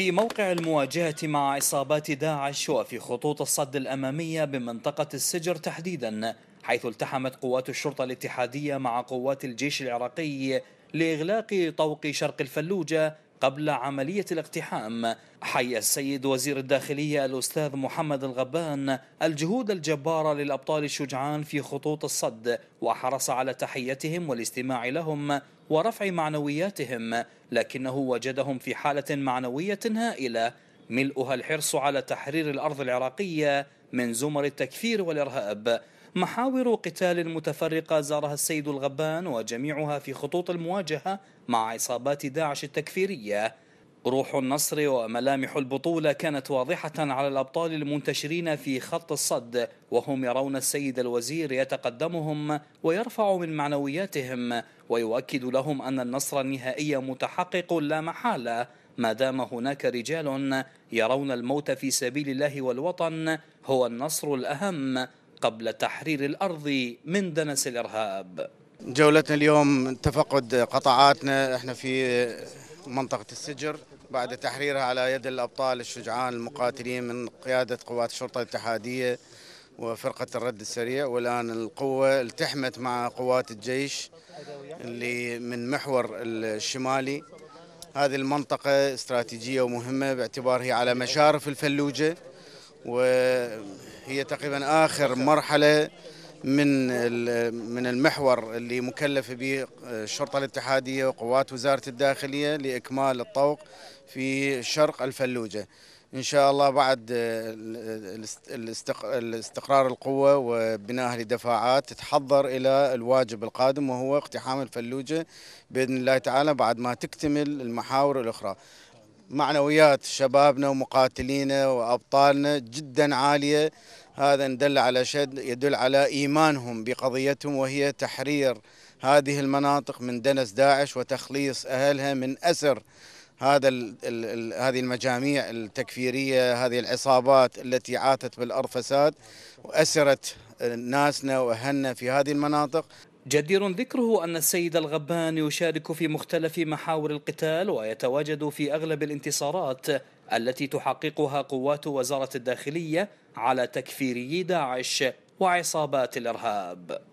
في موقع المواجهة مع عصابات داعش وفي خطوط الصد الأمامية بمنطقة السجر تحديدا حيث التحمت قوات الشرطة الاتحادية مع قوات الجيش العراقي لإغلاق طوق شرق الفلوجة قبل عملية الاقتحام حي السيد وزير الداخلية الأستاذ محمد الغبان الجهود الجبارة للأبطال الشجعان في خطوط الصد وحرص على تحيتهم والاستماع لهم ورفع معنوياتهم لكنه وجدهم في حالة معنوية هائلة ملؤها الحرص على تحرير الأرض العراقية من زمر التكفير والإرهاب محاور قتال متفرقة زارها السيد الغبان وجميعها في خطوط المواجهة مع عصابات داعش التكفيرية روح النصر وملامح البطولة كانت واضحة على الأبطال المنتشرين في خط الصد وهم يرون السيد الوزير يتقدمهم ويرفع من معنوياتهم ويؤكد لهم أن النصر النهائي متحقق لا محالة ما دام هناك رجال يرون الموت في سبيل الله والوطن هو النصر الأهم قبل تحرير الأرض من دنس الإرهاب جولتنا اليوم تفقد قطاعاتنا احنا في منطقة السجر بعد تحريرها على يد الأبطال الشجعان المقاتلين من قيادة قوات الشرطة الاتحادية وفرقة الرد السريع والآن القوة التحمت مع قوات الجيش اللي من محور الشمالي هذه المنطقة استراتيجية ومهمة باعتبارها على مشارف الفلوجة وهي تقريبا آخر مرحلة من من المحور اللي مكلف به الشرطه الاتحاديه وقوات وزاره الداخليه لاكمال الطوق في شرق الفلوجه. ان شاء الله بعد استقرار القوه وبنائها لدفاعات تتحضر الى الواجب القادم وهو اقتحام الفلوجه باذن الله تعالى بعد ما تكتمل المحاور الاخرى. معنويات شبابنا ومقاتلينا وابطالنا جدا عاليه هذا دل على شد يدل على إيمانهم بقضيتهم وهي تحرير هذه المناطق من دنس داعش وتخليص أهلها من أسر هذا ال ال هذه المجاميع التكفيرية هذه العصابات التي عاتت بالأرض فساد وأسرت ناسنا وأهلنا في هذه المناطق جدير ذكره أن السيد الغبان يشارك في مختلف محاور القتال ويتواجد في أغلب الانتصارات التي تحققها قوات وزارة الداخلية على تكفيري داعش وعصابات الإرهاب